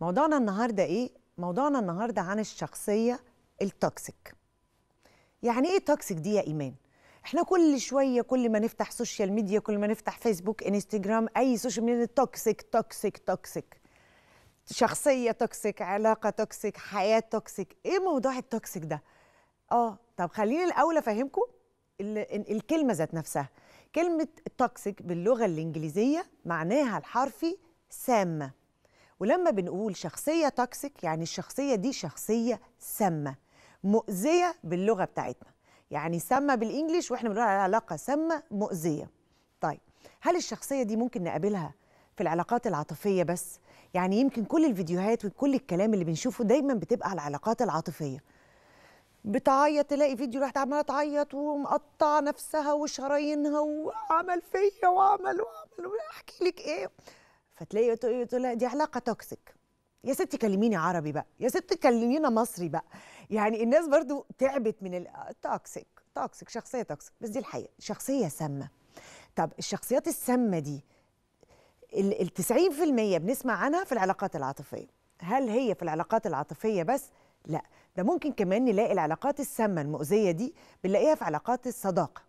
موضوعنا النهارده ايه؟ موضوعنا النهارده عن الشخصيه التوكسيك. يعني ايه توكسيك دي يا ايمان؟ احنا كل شويه كل ما نفتح سوشيال ميديا كل ما نفتح فيسبوك انستجرام اي سوشيال ميديا توكسيك توكسيك توكسيك شخصيه توكسيك علاقه توكسيك حياه توكسيك ايه موضوع التوكسيك ده اه طب خليني الاول افهمكم الكلمه ذات نفسها كلمه توكسيك باللغه الانجليزيه معناها الحرفي سامه ولما بنقول شخصيه توكسيك يعني الشخصيه دي شخصيه سامه مؤذيه باللغه بتاعتنا يعني سامه بالانجليش واحنا بنقول على علاقه سامه مؤذيه طيب هل الشخصيه دي ممكن نقابلها في العلاقات العاطفيه بس يعني يمكن كل الفيديوهات وكل الكلام اللي بنشوفه دايما بتبقى على العلاقات العاطفيه بتعيط تلاقي فيديو راحت عماله تعيط ومقطعه نفسها وشرايينها وعمل فيا وعمل وعمل احكي لك ايه فتلاقي تقول لها دي علاقه توكسيك يا ستي كلميني عربي بقى يا ستي كلمينا مصري بقى يعني الناس برضو تعبت من التوكسيك توكسيك شخصيه توكسيك بس دي الحقيقه شخصيه سامه طب الشخصيات السامه دي ال 90% بنسمع عنها في العلاقات العاطفيه هل هي في العلاقات العاطفيه بس لا ده ممكن كمان نلاقي العلاقات السامه المؤذيه دي بنلاقيها في علاقات الصداقه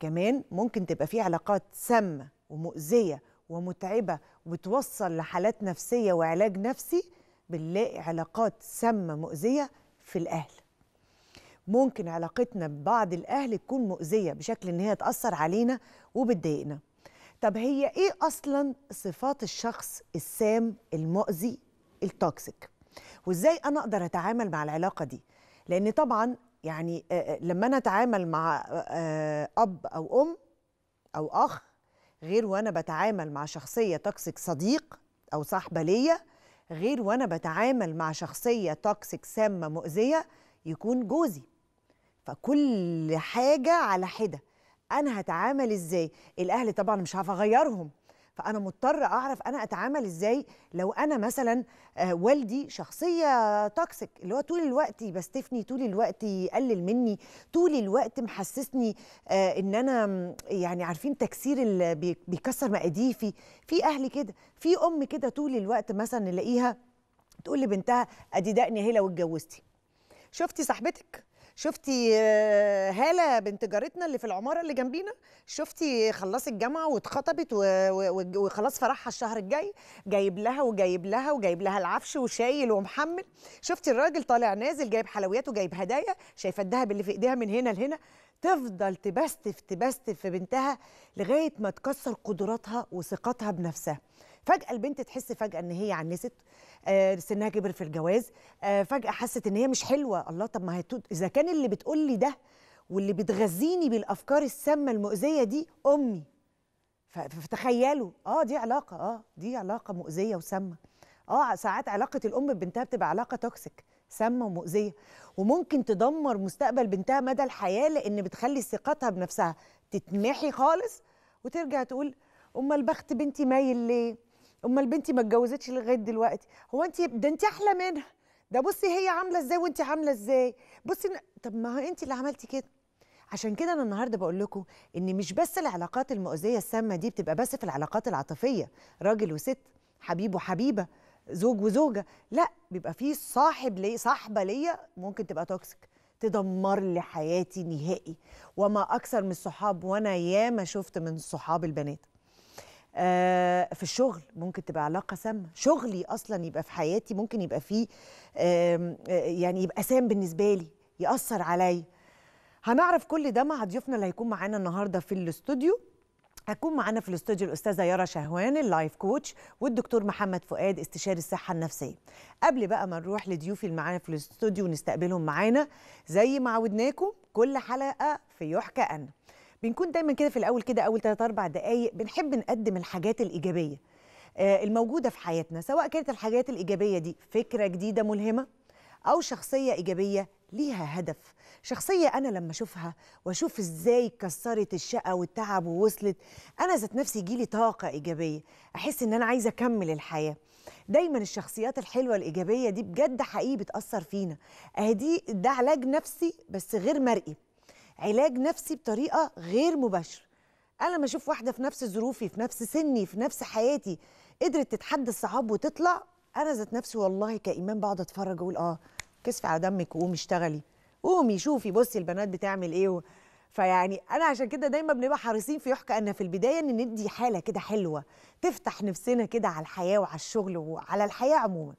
كمان ممكن تبقى في علاقات سامه ومؤذيه ومتعبه وبتوصل لحالات نفسيه وعلاج نفسي بنلاقي علاقات سامه مؤذيه في الاهل ممكن علاقتنا ببعض الاهل تكون مؤذيه بشكل ان هي تاثر علينا وبتضايقنا طب هي ايه اصلا صفات الشخص السام المؤذي التوكسيك وازاي انا اقدر اتعامل مع العلاقه دي لان طبعا يعني لما انا اتعامل مع اب او ام او اخ غير وانا بتعامل مع شخصيه توكسيك صديق او صاحبه ليا غير وانا بتعامل مع شخصيه توكسيك سامه مؤذيه يكون جوزي فكل حاجه على حده انا هتعامل ازاي الاهل طبعا مش هعرف اغيرهم فانا مضطر اعرف انا اتعامل ازاي لو انا مثلا آه، والدي شخصيه توكسيك اللي هو طول الوقت بستفني طول الوقت يقلل مني طول الوقت محسسني آه، ان انا يعني عارفين تكسير اللي بيكسر مقاديفي في اهل كده في ام كده طول الوقت مثلا نلاقيها تقول لبنتها ادي دقني اهي لو اتجوزتي شفتي صاحبتك شفتي آه، هاله بنت جارتنا اللي في العماره اللي جنبينا شفتي خلصت جامعه واتخطبت وخلاص فرحها الشهر الجاي جايب لها وجايب لها وجايب لها العفش وشايل ومحمل شفتي الراجل طالع نازل جايب حلويات وجايب هدايا شايفه الذهب اللي في ايديها من هنا لهنا تفضل تبستف تبستف في بنتها لغايه ما تكسر قدراتها وثقتها بنفسها فجاه البنت تحس فجاه ان هي عنست آه سنها كبر في الجواز آه فجاه حست ان هي مش حلوه الله طب ما هي اذا كان اللي بتقول لي ده واللي بتغذيني بالافكار السامه المؤذيه دي امي فتخيلوا اه دي علاقه اه دي علاقه مؤذيه وسامه اه ساعات علاقه الام ببنتها بتبقى علاقه توكسيك سامه ومؤذيه وممكن تدمر مستقبل بنتها مدى الحياه لان بتخلي ثقتها بنفسها تتمحي خالص وترجع تقول امال بخت بنتي مايل ليه امال بنتي ما اتجوزتش لغايه دلوقتي هو انت ده انت احلى منها ده بصي هي عامله ازاي وانت عامله ازاي بصي طب ما هو انت اللي عملتي كده عشان كده انا النهارده بقول لكم ان مش بس العلاقات المؤذيه السامه دي بتبقى بس في العلاقات العاطفيه راجل وست حبيب وحبيبه زوج وزوجه لا بيبقى في صاحب لي صاحبه ليا ممكن تبقى توكسيك تدمر لي حياتي نهائي وما اكثر من الصحاب وانا ياما شفت من صحاب البنات آه في الشغل ممكن تبقى علاقه سامه شغلي اصلا يبقى في حياتي ممكن يبقى فيه آه، يعني يبقى سام بالنسبه لي ياثر عليا هنعرف كل ده مع ضيوفنا اللي هيكون معانا النهارده في الاستوديو هتكون معانا في الاستوديو الاستاذه يارا شهوان اللايف كوتش والدكتور محمد فؤاد استشاري الصحه النفسيه قبل بقى ما نروح لضيوفي اللي معانا في الاستوديو ونستقبلهم معانا زي ما عودناكم كل حلقه في يحكى أنا بنكون دايما كده في الاول كده اول 3 4 دقائق بنحب نقدم الحاجات الايجابيه آه، الموجوده في حياتنا سواء كانت الحاجات الايجابيه دي فكره جديده ملهمه او شخصيه ايجابيه ليها هدف شخصية أنا لما أشوفها وأشوف إزاي كسرت الشقة والتعب ووصلت أنا ذات نفسي يجيلي طاقة إيجابية أحس إن أنا عايزة أكمل الحياة دايما الشخصيات الحلوة الإيجابية دي بجد حقيقي بتأثر فينا دي ده علاج نفسي بس غير مرئي علاج نفسي بطريقه غير مباشره انا لما اشوف واحده في نفس ظروفي في نفس سني في نفس حياتي قدرت تتحدى الصعاب وتطلع انا ذات نفسي والله كايمان بقعد اتفرج اقول اه كسفي على دمك وقومي اشتغلي قومي شوفي بصي البنات بتعمل ايه و... فيعني انا عشان كده دايما بنبقى حريصين في يحكى ان في البدايه ان ندي حاله كده حلوه تفتح نفسنا كده على الحياه وعلى الشغل وعلى الحياه عموما